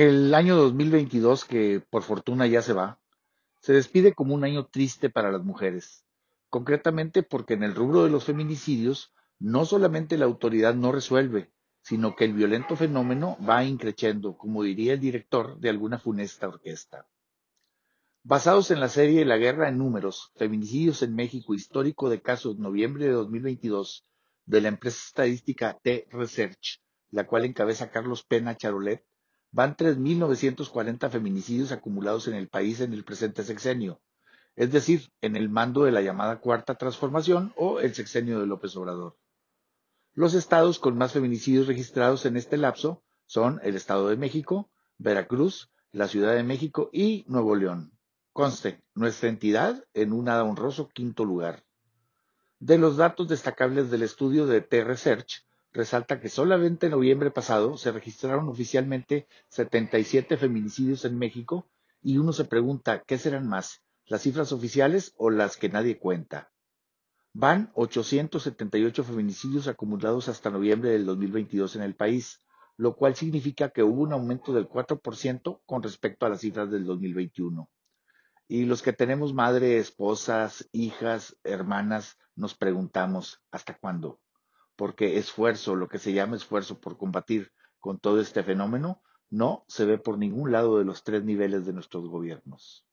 El año 2022, que por fortuna ya se va, se despide como un año triste para las mujeres, concretamente porque en el rubro de los feminicidios no solamente la autoridad no resuelve, sino que el violento fenómeno va increciendo, como diría el director de alguna funesta orquesta. Basados en la serie La Guerra en Números, Feminicidios en México, histórico de casos noviembre de 2022, de la empresa estadística T-Research, la cual encabeza Carlos Pena Charolet, Van 3.940 feminicidios acumulados en el país en el presente sexenio, es decir, en el mando de la llamada Cuarta Transformación o el sexenio de López Obrador. Los estados con más feminicidios registrados en este lapso son el Estado de México, Veracruz, la Ciudad de México y Nuevo León. Conste, nuestra entidad en un honroso quinto lugar. De los datos destacables del estudio de T-Research, resalta que solamente en noviembre pasado se registraron oficialmente 77 feminicidios en México y uno se pregunta, ¿qué serán más? ¿Las cifras oficiales o las que nadie cuenta? Van 878 feminicidios acumulados hasta noviembre del 2022 en el país, lo cual significa que hubo un aumento del 4% con respecto a las cifras del 2021. Y los que tenemos madre, esposas, hijas, hermanas, nos preguntamos, ¿hasta cuándo? porque esfuerzo, lo que se llama esfuerzo por combatir con todo este fenómeno, no se ve por ningún lado de los tres niveles de nuestros gobiernos.